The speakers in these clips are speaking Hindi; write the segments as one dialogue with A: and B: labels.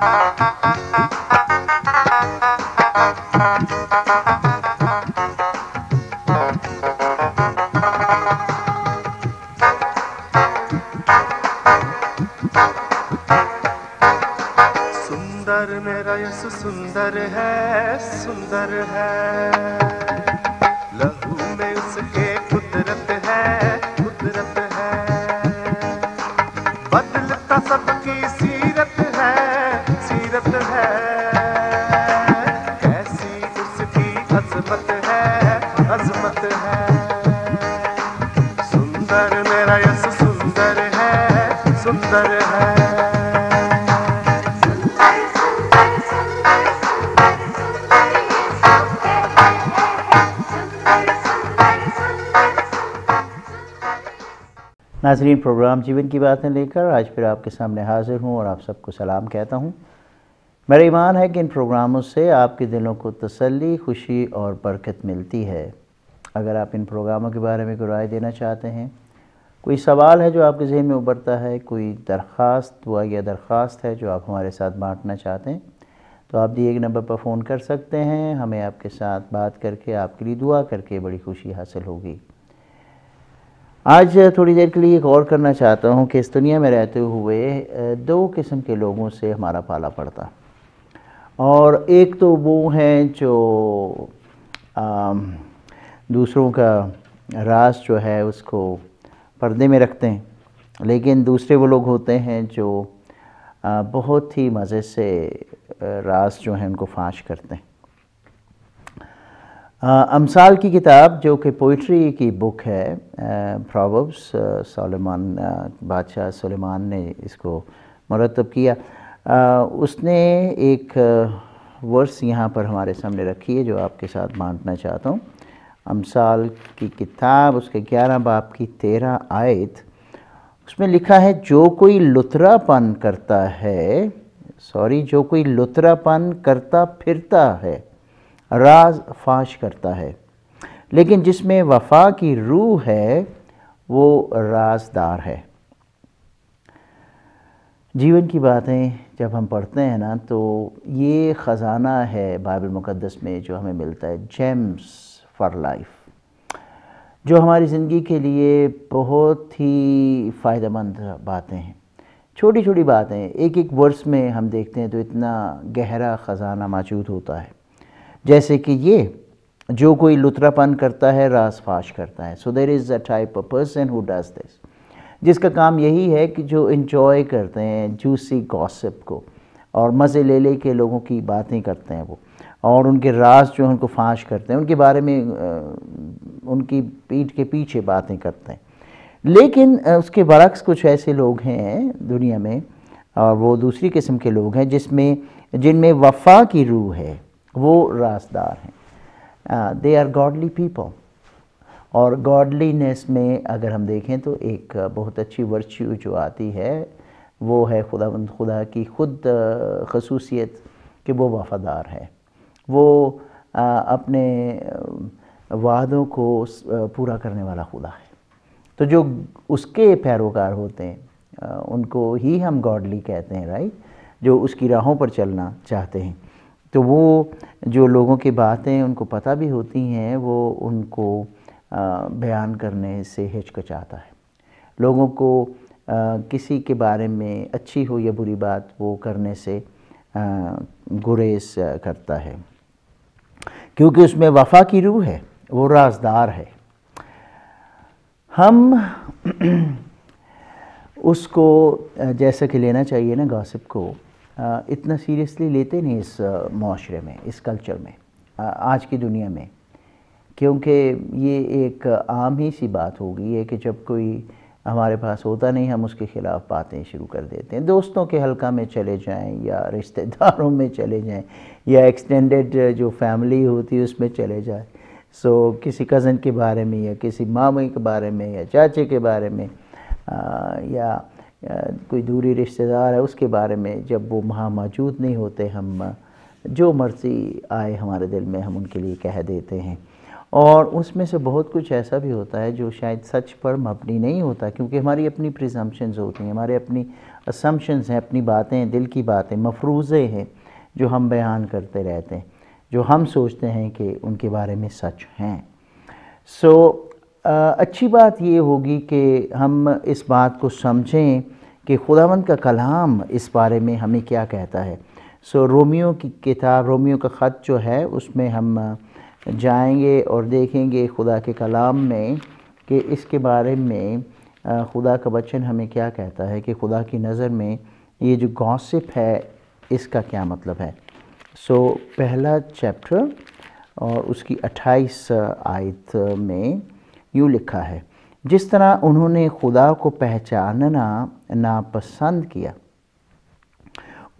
A: Música नाजरीन प्रोग्राम जीवन की बातें लेकर आज फिर आपके सामने हाजिर हूँ और आप सबको सलाम कहता हूँ मेरा ईमान है कि इन प्रोग्रामों से आपके दिलों को तसल्ली खुशी और बरकत मिलती है अगर आप इन प्रोग्रामों के बारे में कोई राय देना चाहते हैं कोई सवाल है जो आपके जहन में उबरता है कोई दरख्वास्त हुआ या दरख्वास्त है जो आप हमारे साथ बांटना चाहते हैं तो आप दिए गए नंबर पर फ़ोन कर सकते हैं हमें आपके साथ बात करके आपके लिए दुआ करके बड़ी खुशी हासिल होगी आज थोड़ी देर के लिए गौर करना चाहता हूँ कि इस दुनिया में रहते हुए दो किस्म के लोगों से हमारा पाला पड़ता और एक तो वो हैं जो दूसरों का राज जो है उसको पर्दे में रखते हैं लेकिन दूसरे वो लोग होते हैं जो बहुत ही मज़े से राज जो हैं उनको फाश करते हैं अमसाल की किताब जो कि पोइट्री की बुक है प्रॉब्स सलेमान बादशाह सलेमान ने इसको मरतब किया आ, उसने एक वर्स यहाँ पर हमारे सामने रखी है जो आपके साथ बांटना चाहता हूँ अमसाल की किताब उसके ग्यारह बाप की तेरह आयत उसमें लिखा है जो कोई लुतरापन करता है सॉरी जो कोई लुतरापन करता फिरता है राज फाश करता है लेकिन जिसमें वफा की रूह है वो राजदार है जीवन की बातें जब हम पढ़ते हैं ना तो ये ख़जाना है बाइबल मुक़दस में जो हमें मिलता है जेम्स फॉर लाइफ जो हमारी ज़िंदगी के लिए बहुत ही फ़ायदेमंद बातें हैं छोटी छोटी बातें एक एक वर्ष में हम देखते हैं तो इतना गहरा ख़जाना मौजूद होता है जैसे कि ये जो कोई लुतरापन करता है रास फाश करता है so there is a type of person who does this जिसका काम यही है कि जो इन्जॉय करते हैं जूसी गॉसिप को और मज़े ले ले के लोगों की बातें करते हैं वो और उनके राज जो उनको फाश करते हैं उनके बारे में उनकी पीठ के पीछे बातें करते हैं लेकिन उसके बरक्स कुछ ऐसे लोग हैं दुनिया में और वो दूसरी किस्म के लोग हैं जिसमें जिनमें वफा की रूह है वो राजदार हैं दे आर गॉडली पीपल और गॉडलीनेस में अगर हम देखें तो एक बहुत अच्छी वर्च्यू जो आती है वो है खुदा खुदा की खुद खसूसियत कि वो वफ़ादार है वो आ, अपने वादों को पूरा करने वाला खुदा है तो जो उसके पैरोकार होते हैं आ, उनको ही हम गॉडली कहते हैं राइट जो उसकी राहों पर चलना चाहते हैं तो वो जो लोगों की बातें उनको पता भी होती हैं वो उनको बयान करने से हिचकचाता है लोगों को किसी के बारे में अच्छी हो या बुरी बात वो करने से गुरेज करता है क्योंकि उसमें वफा की रूह है वो राजदार है हम उसको जैसा कि लेना चाहिए ना गॉसिप को इतना सीरियसली लेते नहीं इस माशरे में इस कल्चर में आज की दुनिया में क्योंकि ये एक आम ही सी बात हो गई है कि जब कोई हमारे पास होता नहीं हम उसके ख़िलाफ़ बातें शुरू कर देते हैं दोस्तों के हलका में चले जाएं या रिश्तेदारों में चले जाएं या एक्सटेंडेड जो फैमिली होती है उसमें चले जाएं सो so, किसी कज़न के बारे में या किसी मामू के बारे में या चाचे के बारे में आ, या कोई दूरी रिश्तेदार है उसके बारे में जब वो वहाँ मौजूद नहीं होते हम जो मर्ज़ी आए हमारे दिल में हम उनके लिए कह देते हैं और उसमें से बहुत कुछ ऐसा भी होता है जो शायद सच पर मबनी नहीं होता क्योंकि हमारी अपनी प्रिजम्पन्स होती हैं हमारे अपनी असम्पन्स हैं अपनी बातें दिल की बातें मफरूज़े हैं जो हम बयान करते रहते हैं जो हम सोचते हैं कि उनके बारे में सच हैं सो so, अच्छी बात ये होगी कि हम इस बात को समझें कि खुदावंद का कलाम इस बारे में हमें क्या कहता है सो रोमियो की किताब रोमियो का ख़त जो है उसमें हम जाएंगे और देखेंगे खुदा के कलाम में कि इसके बारे में खुदा का बचन हमें क्या कहता है कि खुदा की नज़र में ये जो गॉसिप है इसका क्या मतलब है सो पहला चैप्टर और उसकी 28 आयत में यूँ लिखा है जिस तरह उन्होंने खुदा को पहचानना नापसंद किया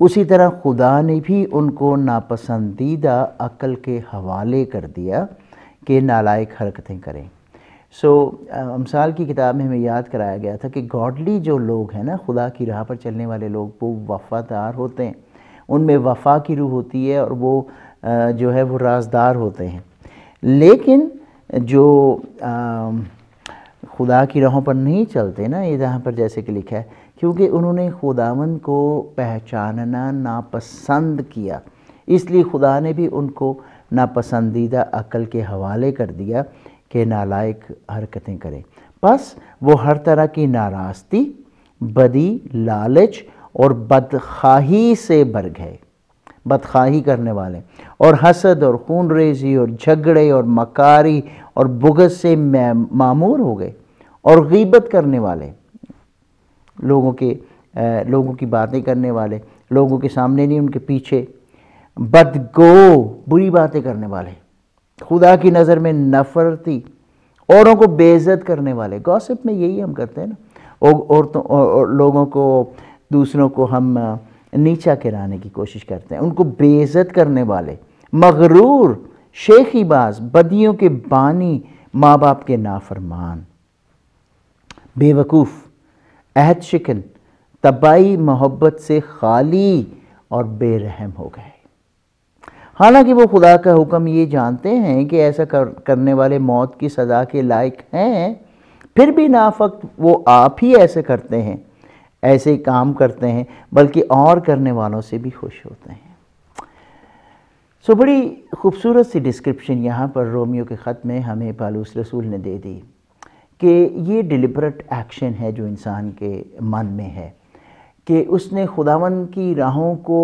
A: उसी तरह खुदा ने भी उनको नापसंदीदा अकल के हवाले कर दिया कि नालायक हरकतें करें सो अमसाल की किताब में हमें याद कराया गया था कि गॉडली जो लोग हैं ना खुदा की राह पर चलने वाले लोग वो वफ़ादार होते हैं उनमें वफ़ा की रूह होती है और वो जो है वो राजदार होते हैं लेकिन जो आ, खुदा की राहों पर नहीं चलते ना ये यहाँ पर जैसे कि लिखा है क्योंकि उन्होंने खुदावन को पहचानना नापसंद किया इसलिए खुदा ने भी उनको नापसंदीदा अकल के हवाले कर दिया कि नालायक हरकतें करें बस वो हर तरह की नाराज़गी बदी लालच और बदखाही से भर गए बदखाही करने वाले और हसद और खून रेजी और झगड़े और मकारी और बुगत से मामूर हो गए और गीबत करने वाले लोगों के आ, लोगों की बातें करने वाले लोगों के सामने नहीं उनके पीछे बदगो बुरी बातें करने वाले खुदा की नज़र में नफरती औरों को बेइज्जत करने वाले गॉसिप में यही हम करते हैं ना औरतों और, और, और लोगों को दूसरों को हम नीचा गिराने की कोशिश करते हैं उनको बेइज्जत करने वाले मगरूर शेखी बाज बदियों के बानी माँ बाप के नाफरमान बेवकूफ़ अहद शिकन तबाही मोहब्बत से खाली और बेरहम हो गए हालांकि वो खुदा का हुक्म ये जानते हैं कि ऐसा कर, करने वाले मौत की सज़ा के लायक हैं फिर भी नाफक वो आप ही ऐसे करते हैं ऐसे ही काम करते हैं बल्कि और करने वालों से भी खुश होते हैं सो बड़ी खूबसूरत सी डिस्क्रिप्शन यहाँ पर रोमियो के ख़त में हमें पालूस रसूल ने दे दी कि ये डिलिबरेट एक्शन है जो इंसान के मन में है कि उसने खुदावन की राहों को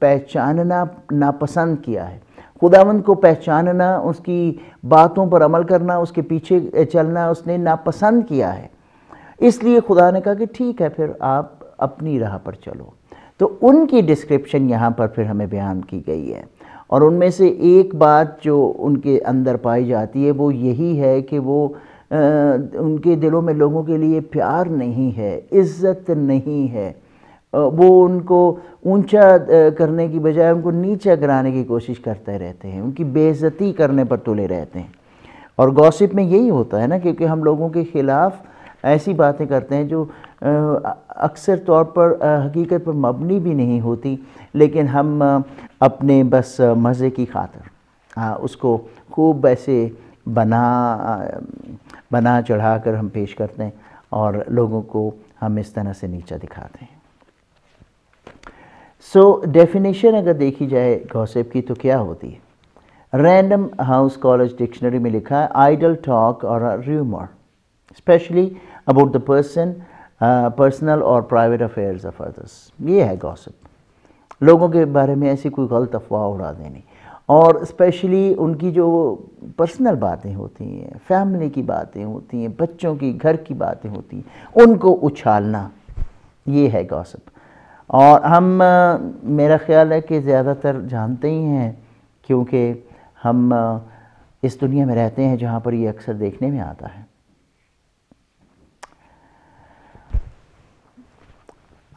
A: पहचानना नापसंद किया है खुदावन को पहचानना उसकी बातों पर अमल करना उसके पीछे चलना उसने नापसंद किया है इसलिए खुदा ने कहा कि ठीक है फिर आप अपनी राह पर चलो तो उनकी डिस्क्रिप्शन यहाँ पर फिर हमें बयान की गई है और उनमें से एक बात जो उनके अंदर पाई जाती है वो यही है कि वो आ, उनके दिलों में लोगों के लिए प्यार नहीं है इज्जत नहीं है वो उनको ऊंचा करने की बजाय उनको नीचा गिराने की कोशिश करते रहते हैं उनकी बेइज्जती करने पर तुले रहते हैं और गॉसिप में यही होता है ना क्योंकि हम लोगों के ख़िलाफ़ ऐसी बातें करते हैं जो अक्सर तौर पर हकीकत पर मबनी भी नहीं होती लेकिन हम अपने बस मज़े की खातर उसको खूब ऐसे बना बना चढ़ा कर हम पेश करते हैं और लोगों को हम इस तरह से नीचा दिखाते हैं सो so, डेफिनेशन अगर देखी जाए गौसेप की तो क्या होती है रैंडम हाउस कॉलेज डिक्शनरी में लिखा है आइडल टॉक और rumour specially about the person personal और प्राइवेट अफेयर्स ऑफ अदर्स ये है गॉसिप लोगों के बारे में ऐसी कोई गलत अफवाह उड़ा देनी और स्पेशली उनकी जो पर्सनल बातें होती हैं फैमिली की बातें होती हैं बच्चों की घर की बातें होती हैं उनको उछालना ये है गॉसिप और हम मेरा ख़्याल है कि ज़्यादातर जानते ही हैं क्योंकि हम इस दुनिया में रहते हैं जहाँ पर ये अक्सर देखने में आता है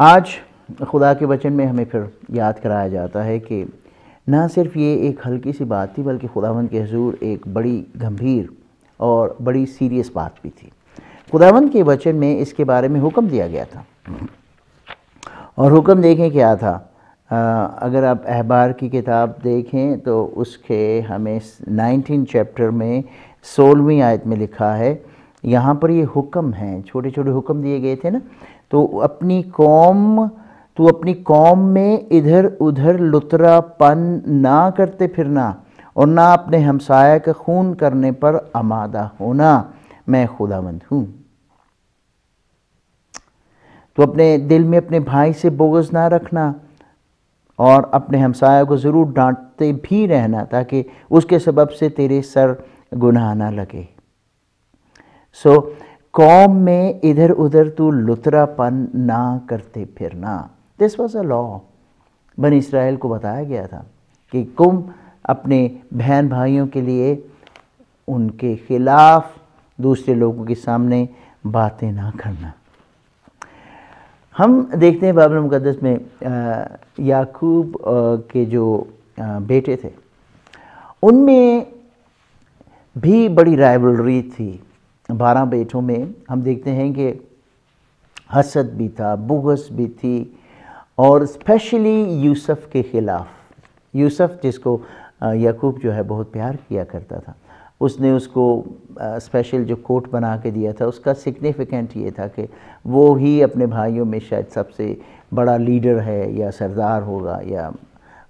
A: आज खुदा के वचन में हमें फिर याद कराया जाता है कि ना सिर्फ ये एक हल्की सी बात थी बल्कि खुदावंद के हजूर एक बड़ी गंभीर और बड़ी सीरियस बात भी थी खुदावंद के वचन में इसके बारे में हुक्म दिया गया था और हुक्म देखें क्या था आ, अगर आप अहबार की किताब देखें तो उसके हमें नाइनटीन चैप्टर में सोलहवीं आयत में लिखा है यहाँ पर ये हुक्म हैं छोटे छोटे हुक्म दिए गए थे ना तो अपनी कौम तो अपनी कौम में इधर उधर लुतरापन ना करते फिरना और ना अपने हमसाया के खून करने पर आमादा होना मैं खुदावंद हूँ तो अपने दिल में अपने भाई से बोगस ना रखना और अपने हमसाया को ज़रूर डांटते भी रहना ताकि उसके सबब से तेरे सर गुनाह ना लगे सो so, कौम में इधर उधर तू लुतरापन ना करते फिरना दिस वॉज अ लॉ बन इसराइल को बताया गया था कि कुम अपने बहन भाइयों के लिए उनके खिलाफ दूसरे लोगों के सामने बातें ना करना हम देखते हैं बाबर मुकदस में याकूब के जो बेटे थे उनमें भी बड़ी राइवलरी थी बारह बेटों में हम देखते हैं कि हसद भी था बुगस भी थी और स्पेशली यूसुफ के ख़िलाफ़ यूसुफ जिसको यकूब जो है बहुत प्यार किया करता था उसने उसको स्पेशल जो कोट बना के दिया था उसका सिग्निफिकेंट ये था कि वो ही अपने भाइयों में शायद सबसे बड़ा लीडर है या सरदार होगा या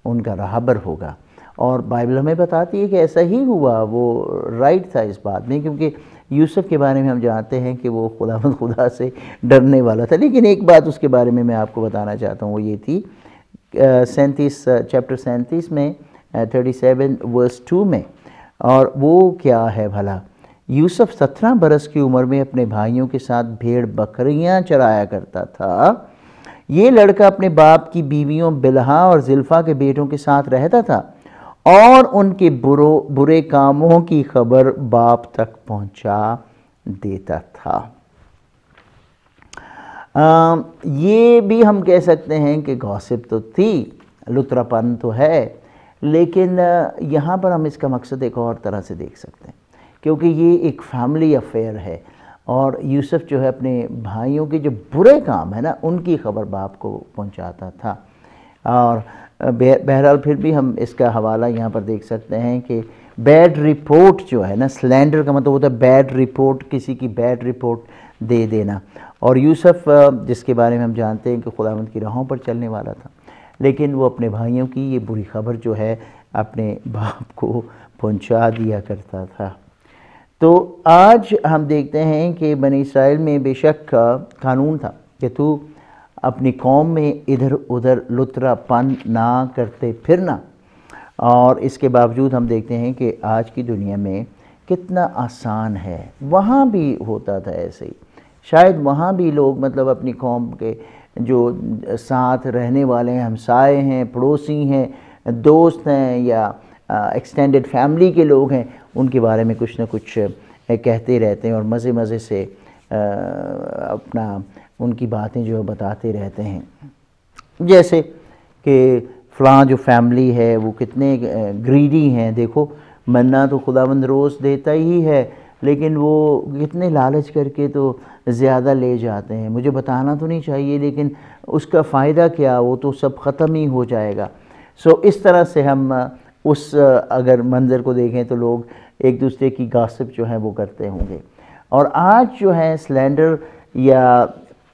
A: उनका रहाबर होगा और बाइबल हमें बताती है कि ऐसा ही हुआ वो राइट था इस बात में क्योंकि यूसुफ के बारे में हम जानते हैं कि वो खुदा खुदा से डरने वाला था लेकिन एक बात उसके बारे में मैं आपको बताना चाहता हूँ वो ये थी सैंतीस चैप्टर सैंतीस में थर्टी सेवन वर्स टू में और वो क्या है भला यूसुफ सत्रह बरस की उम्र में अपने भाइयों के साथ भेड़ बकरियाँ चराया करता था ये लड़का अपने बाप की बीवियों बिलहा और जिल्फ़ा के बेटों के साथ रहता था और उनके बुरो बुरे कामों की खबर बाप तक पहुंचा देता था आ, ये भी हम कह सकते हैं कि गॉसिप तो थी लुतरापन तो है लेकिन यहाँ पर हम इसका मकसद एक और तरह से देख सकते हैं क्योंकि ये एक फैमिली अफेयर है और यूसुफ जो है अपने भाइयों के जो बुरे काम है ना उनकी खबर बाप को पहुंचाता था और बहरहाल फिर भी हम इसका हवाला यहाँ पर देख सकते हैं कि बैड रिपोर्ट जो है ना सिलेंडर का मतलब होता है बैड रिपोर्ट किसी की बैड रिपोर्ट दे देना और यूसुफ जिसके बारे में हम जानते हैं कि खुदावंद की राहों पर चलने वाला था लेकिन वो अपने भाइयों की ये बुरी खबर जो है अपने बाप को पहुंचा दिया करता था तो आज हम देखते हैं कि बनी इसराइल में बेशक कानून था कि तू अपनी कौम में इधर उधर लुतरापन ना करते फिरना और इसके बावजूद हम देखते हैं कि आज की दुनिया में कितना आसान है वहाँ भी होता था ऐसे ही शायद वहाँ भी लोग मतलब अपनी कौम के जो साथ रहने वाले हैं हमसाए हैं पड़ोसी हैं दोस्त हैं या एक्सटेंडेड फैमिली के लोग हैं उनके बारे में कुछ ना कुछ कहते रहते हैं और मज़े मज़े से आ, अपना उनकी बातें जो है बताते रहते हैं जैसे कि फ़लाँ जो फैमिली है वो कितने ग्रीडी हैं देखो मन्ना तो खुदाबंद रोज़ देता ही है लेकिन वो कितने लालच करके तो ज़्यादा ले जाते हैं मुझे बताना तो नहीं चाहिए लेकिन उसका फ़ायदा क्या वो तो सब ख़त्म ही हो जाएगा सो इस तरह से हम उस अगर मंज़र को देखें तो लोग एक दूसरे की गासिप जो है वो करते होंगे और आज जो है स्लेंडर या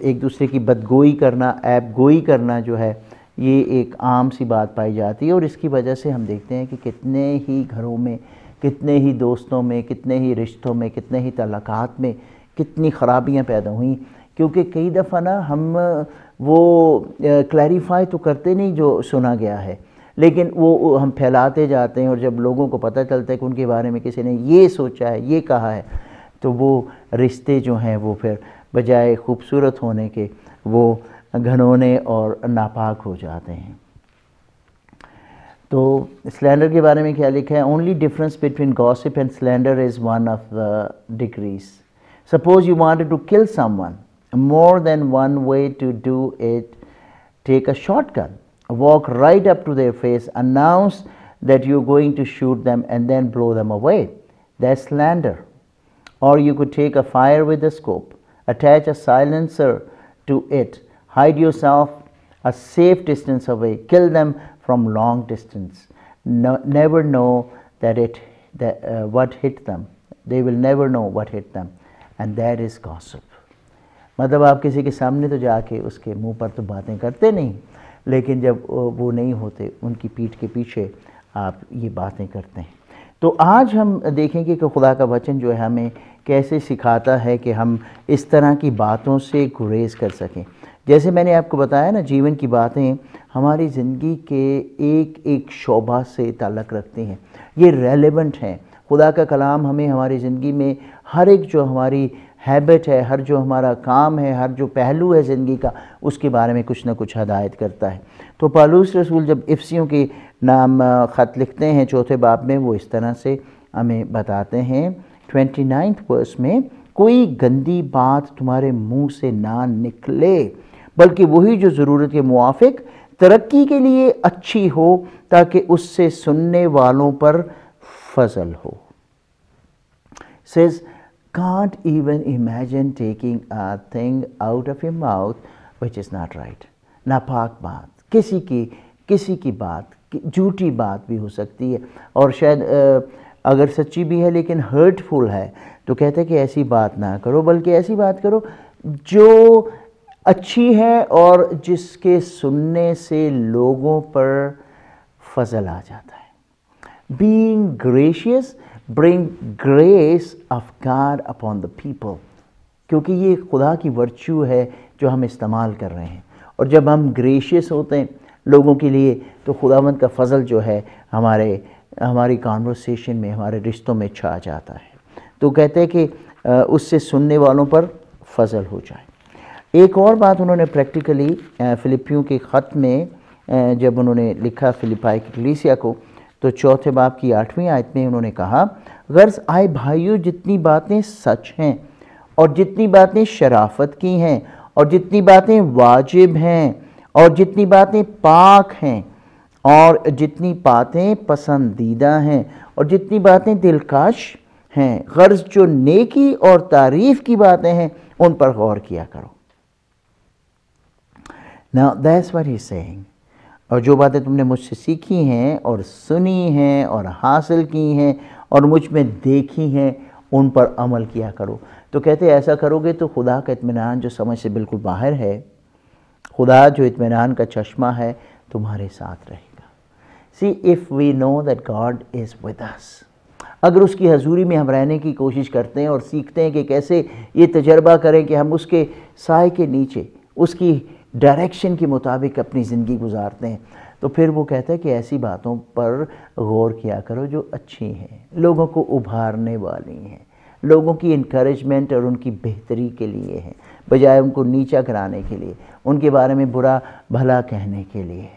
A: एक दूसरे की बदगोई करना ऐप गोई करना जो है ये एक आम सी बात पाई जाती है और इसकी वजह से हम देखते हैं कि कितने ही घरों में कितने ही दोस्तों में कितने ही रिश्तों में कितने ही तलाक में कितनी ख़राबियाँ पैदा हुई क्योंकि कई दफ़ा ना हम वो क्लैरिफाई तो करते नहीं जो सुना गया है लेकिन वो हम फैलाते जाते हैं और जब लोगों को पता चलता है कि उनके बारे में किसी ने ये सोचा है ये कहा है तो वो रिश्ते जो हैं वो फिर बजाय खूबसूरत होने के वो घनौने और नापाक हो जाते हैं तो स्लेंडर के बारे में क्या लिखा है only difference between gossip and slander is one of the degrees suppose you wanted to kill someone more than one way to do it take a short cut walk right up to their face announce that you going to shoot them and then blow them away that slander or you could take a fire with the scope attach a silencer to it, hide yourself a safe distance away, kill them from long distance. No, never know that it, that, uh, what hit them. They will never know what hit them. And that is gossip. मतलब आप किसी के सामने तो जाके उसके मुंह पर तो बातें करते नहीं लेकिन जब वो नहीं होते उनकी पीठ के पीछे आप ये बातें करते हैं तो आज हम देखेंगे कि खुदा का वचन जो है हमें कैसे सिखाता है कि हम इस तरह की बातों से गुरेज कर सकें जैसे मैंने आपको बताया ना जीवन की बातें हमारी ज़िंदगी के एक एक शोभा से ताल्लक़ रखती हैं ये रेलेवेंट हैं खुदा का कलाम हमें हमारी ज़िंदगी में हर एक जो हमारी हैबिट है हर जो हमारा काम है हर जो पहलू है ज़िंदगी का उसके बारे में कुछ ना कुछ हदायत करता है तो पालूस रसूल जब इफ्सियों के नाम ख़त लिखते हैं चौथे बाप में वो इस तरह से हमें बताते हैं ट्वेंटी नाइन्थ वर्स में कोई गंदी बात तुम्हारे मुंह से ना निकले बल्कि वही जो ज़रूरत के मुआफिक तरक्की के लिए अच्छी हो ताकि उससे सुनने वालों पर फजल हो says can't even imagine taking a thing out of your which is is right नापाक बात किसी की किसी की बात झूठी बात भी हो सकती है और शायद अगर सच्ची भी है लेकिन हर्टफुल है तो कहते हैं कि ऐसी बात ना करो बल्कि ऐसी बात करो जो अच्छी है और जिसके सुनने से लोगों पर फजल आ जाता है being gracious bring grace of God upon the people क्योंकि ये खुदा की वर्च्यू है जो हम इस्तेमाल कर रहे हैं और जब हम ग्रेशियस होते हैं लोगों के लिए तो खुदावंद का फ़ज़ल जो है हमारे हमारी कॉन्वर्सेशन में हमारे रिश्तों में छा जाता है तो कहते हैं कि उससे सुनने वालों पर फ़ज़ल हो जाए एक और बात उन्होंने प्रैक्टिकली फ़िलिपियों के ख़त में जब उन्होंने लिखा फ़िलिपाई की कलीसिया को तो चौथे बाप की आठवीं आयत में उन्होंने कहा गर्ज आए भाइयों जितनी बातें सच हैं और जितनी बातें शराफत की हैं और जितनी बातें वाजिब हैं और जितनी बातें पाक हैं और जितनी बातें पसंदीदा हैं और जितनी बातें दिलकश हैं गर्ज जो नेकी और तारीफ़ की बातें हैं उन पर गौर किया करो ना दैस वर ही सेंग और जो बातें तुमने मुझसे सीखी हैं और सुनी हैं और हासिल की हैं और मुझ में देखी हैं उन पर अमल किया करो तो कहते ऐसा करोगे तो खुदा का इतमान जो समझ से बिल्कुल बाहर है खुदा जो इतमान का चश्मा है तुम्हारे साथ रहेगा see if we know that God is with us अगर उसकी हजूरी में हम रहने की कोशिश करते हैं और सीखते हैं कि कैसे ये तजर्बा करें कि हम उसके साय के नीचे उसकी डायरेक्शन के मुताबिक अपनी ज़िंदगी गुजारते हैं तो फिर वो कहता है कि ऐसी बातों पर गौर किया करो जो अच्छी हैं लोगों को उभारने वाली हैं लोगों की इनक्रेजमेंट और उनकी बेहतरी के लिए हैं बजाय उनको नीचा कराने के लिए उनके बारे में बुरा भला कहने के लिए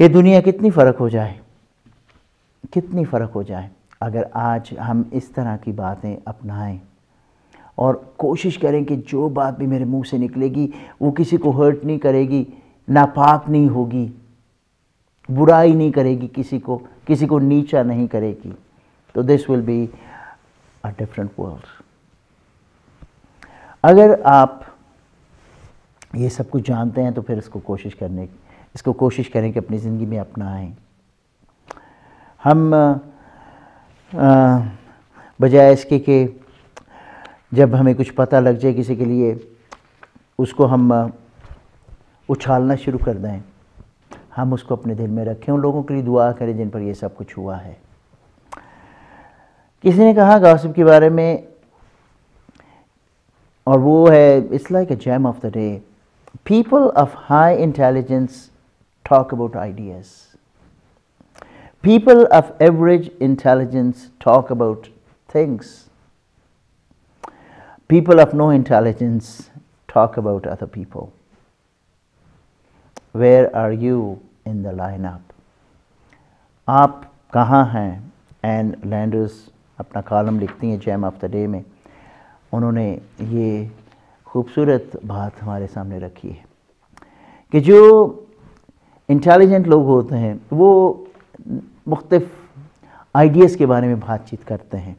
A: ये दुनिया कितनी फ़र्क हो जाए कितनी फ़र्क हो जाए अगर आज हम इस तरह की बातें अपनाएं और कोशिश करें कि जो बात भी मेरे मुंह से निकलेगी वो किसी को हर्ट नहीं करेगी नापाक नहीं होगी बुराई नहीं करेगी किसी को किसी को नीचा नहीं करेगी तो this will be a different world अगर आप ये सब कुछ जानते हैं तो फिर इसको कोशिश करने इसको कोशिश करें कि अपनी ज़िंदगी में अपनाएं हम बजाय इसके कि जब हमें कुछ पता लग जाए किसी के लिए उसको हम उछालना शुरू कर दें हम उसको अपने दिल में रखें उन लोगों के लिए दुआ करें जिन पर यह सब कुछ हुआ है किसी ने कहा गॉसिप के बारे में or wo hai, it's like a gem of the day. People of high intelligence talk about ideas. People of average intelligence talk about things. People of no intelligence talk about other people. Where are you in the lineup? Aap kaha hain? And Landers apna column likhti hai gem of the day mein. उन्होंने ये खूबसूरत बात हमारे सामने रखी है कि जो इंटेलिजेंट लोग होते हैं वो मुख्तफ आइडियाज़ के बारे में बातचीत करते हैं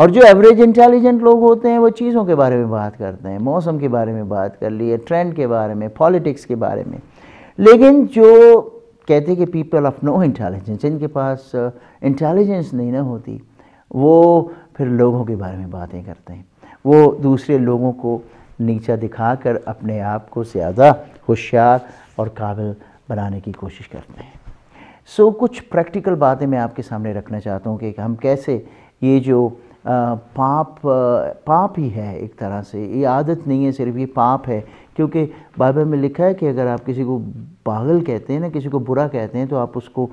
A: और जो एवरेज इंटेलिजेंट लोग होते हैं वो चीज़ों के बारे में बात करते हैं मौसम के बारे में बात कर लिए ट्रेंड के बारे में पॉलिटिक्स के बारे में लेकिन जो कहते हैं कि पीपल ऑफ नो इंटेलिजेंस जिनके पास इंटेलिजेंस नहीं ना होती वो फिर लोगों के बारे में बातें करते हैं वो दूसरे लोगों को नीचा दिखाकर अपने आप को ज़्यादा होशियार और काबिल बनाने की कोशिश करते हैं सो so, कुछ प्रैक्टिकल बातें मैं आपके सामने रखना चाहता हूँ कि हम कैसे ये जो आ, पाप आ, पाप ही है एक तरह से ये आदत नहीं है सिर्फ ये पाप है क्योंकि बाइबल में लिखा है कि अगर आप किसी को पागल कहते हैं ना किसी को बुरा कहते हैं तो आप उसको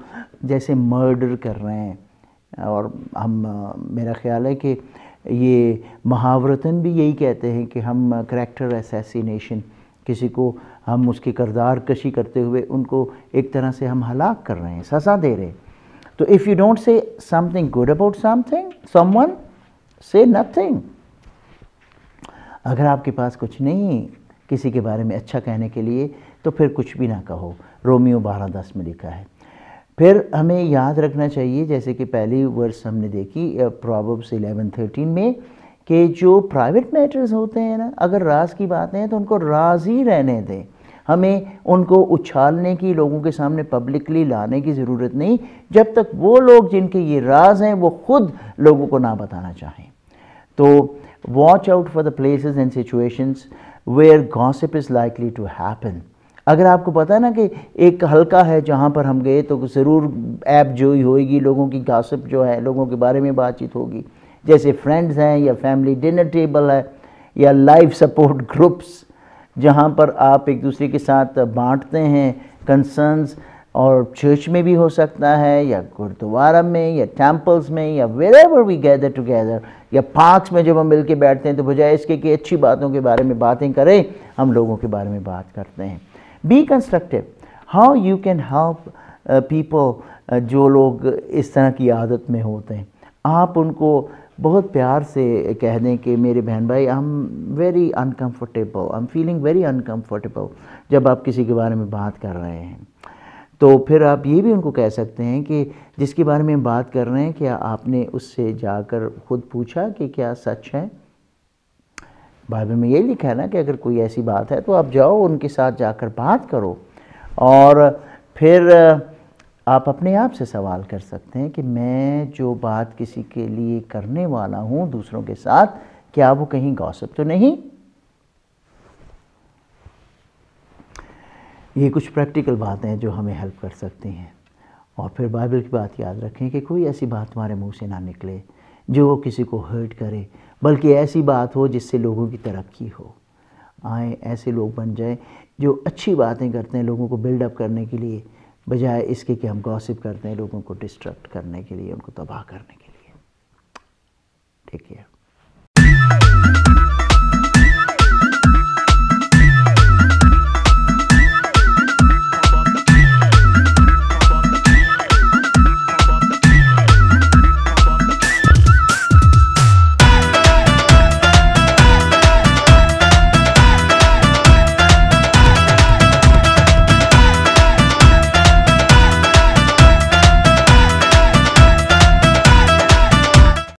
A: जैसे मर्डर कर रहे हैं और हम आ, मेरा ख्याल है कि ये महावरतन भी यही कहते हैं कि हम करेक्टर असैसिनेशन किसी को हम उसकी करदार कशी करते हुए उनको एक तरह से हम हलाक कर रहे हैं सजा दे रहे हैं तो if you don't say something good about something someone say nothing अगर आपके पास कुछ नहीं किसी के बारे में अच्छा कहने के लिए तो फिर कुछ भी ना कहो रोमियो बारह दस में लिखा है फिर हमें याद रखना चाहिए जैसे कि पहली वर्ष हमने देखी प्रॉब्स इलेवन थर्टीन में कि जो प्राइवेट मैटर्स होते हैं ना अगर राज की बातें हैं तो उनको राज ही रहने दें हमें उनको उछालने की लोगों के सामने पब्लिकली लाने की ज़रूरत नहीं जब तक वो लोग जिनके ये राज हैं वो खुद लोगों को ना बताना चाहें तो watch out for the places and situations where gossip is likely to happen अगर आपको पता है ना कि एक हल्का है जहाँ पर हम गए तो ज़रूर ऐप जो ही होगी लोगों की गासिप जो है लोगों के बारे में बातचीत होगी जैसे फ्रेंड्स हैं या फैमिली डिनर टेबल है या लाइफ सपोर्ट ग्रुप्स जहाँ पर आप एक दूसरे के साथ बांटते हैं कंसर्न्स और चर्च में भी हो सकता है या गुरुद्वारा में या टेम्पल्स में या wherever we gather together या पार्क्स में जब हम मिल के बैठते हैं तो बजाय इसके कि अच्छी बातों के बारे में बातें करें हम लोगों के बारे में बात करते हैं be constructive how you can help people जो लोग इस तरह की आदत में होते हैं आप उनको बहुत प्यार से कह दें कि मेरे बहन भाई I am very uncomfortable I am feeling very uncomfortable जब आप किसी के बारे में बात कर रहे हैं तो फिर आप ये भी उनको कह सकते हैं कि जिसके बारे में बात कर रहे हैं क्या आपने उससे जाकर खुद पूछा कि क्या सच है बाइबल में ये लिखा है ना कि अगर कोई ऐसी बात है तो आप जाओ उनके साथ जाकर बात करो और फिर आप अपने आप से सवाल कर सकते हैं कि मैं जो बात किसी के लिए करने वाला हूँ दूसरों के साथ क्या वो कहीं गौसप तो नहीं ये कुछ प्रैक्टिकल बातें हैं जो हमें हेल्प कर सकती हैं और फिर बाइबल की बात याद रखें कि कोई ऐसी बात तुम्हारे मुंह से ना निकले जो किसी को हर्ट करे बल्कि ऐसी बात हो जिससे लोगों की तरक्की हो आए ऐसे लोग बन जाए जो अच्छी बातें करते हैं लोगों को बिल्डअप करने के लिए बजाय इसके कि हम गॉसिप करते हैं लोगों को डिस्ट्रक्ट करने के लिए उनको तबाह करने के लिए ठीक है